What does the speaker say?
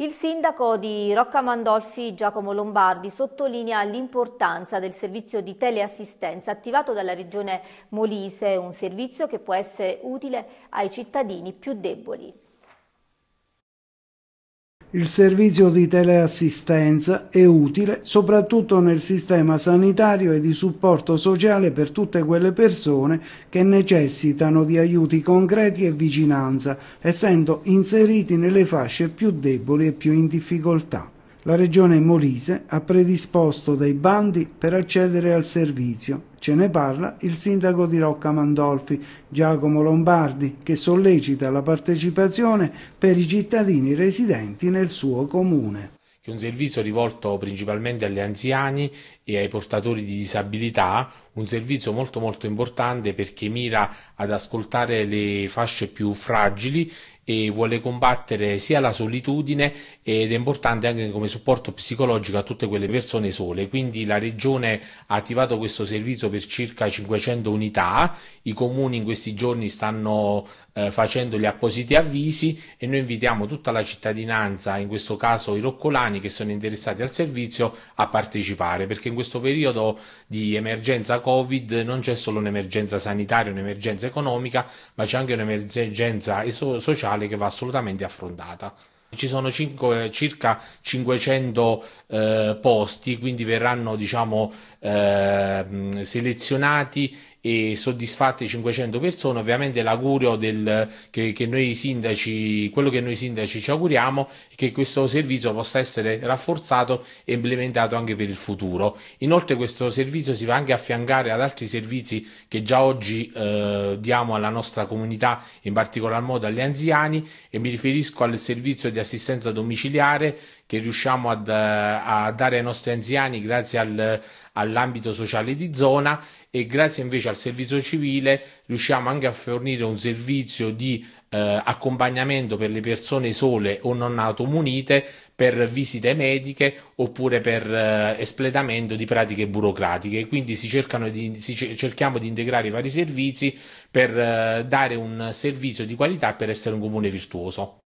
Il sindaco di Rocca Mandolfi Giacomo Lombardi sottolinea l'importanza del servizio di teleassistenza attivato dalla regione Molise, un servizio che può essere utile ai cittadini più deboli. Il servizio di teleassistenza è utile soprattutto nel sistema sanitario e di supporto sociale per tutte quelle persone che necessitano di aiuti concreti e vicinanza, essendo inseriti nelle fasce più deboli e più in difficoltà. La regione Molise ha predisposto dei bandi per accedere al servizio. Ce ne parla il sindaco di Rocca Mandolfi, Giacomo Lombardi, che sollecita la partecipazione per i cittadini residenti nel suo comune un servizio rivolto principalmente agli anziani e ai portatori di disabilità, un servizio molto molto importante perché mira ad ascoltare le fasce più fragili e vuole combattere sia la solitudine ed è importante anche come supporto psicologico a tutte quelle persone sole. Quindi la regione ha attivato questo servizio per circa 500 unità, i comuni in questi giorni stanno eh, facendo gli appositi avvisi e noi invitiamo tutta la cittadinanza, in questo caso i roccolani che sono interessati al servizio, a partecipare perché in questo periodo di emergenza Covid non c'è solo un'emergenza sanitaria, un'emergenza economica, ma c'è anche un'emergenza sociale che va assolutamente affrontata. Ci sono cinque, circa 500 eh, posti, quindi verranno diciamo, eh, selezionati e soddisfatte 500 persone. Ovviamente l'augurio del, che, che, noi sindaci, quello che noi sindaci ci auguriamo è che questo servizio possa essere rafforzato e implementato anche per il futuro. Inoltre questo servizio si va anche a affiancare ad altri servizi che già oggi eh, diamo alla nostra comunità, in particolar modo agli anziani e mi riferisco al servizio di assistenza domiciliare che riusciamo ad, eh, a dare ai nostri anziani grazie al, all'ambito sociale di zona e grazie invece al servizio civile riusciamo anche a fornire un servizio di eh, accompagnamento per le persone sole o non automunite per visite mediche oppure per eh, espletamento di pratiche burocratiche. Quindi si di, si, cerchiamo di integrare i vari servizi per eh, dare un servizio di qualità per essere un comune virtuoso.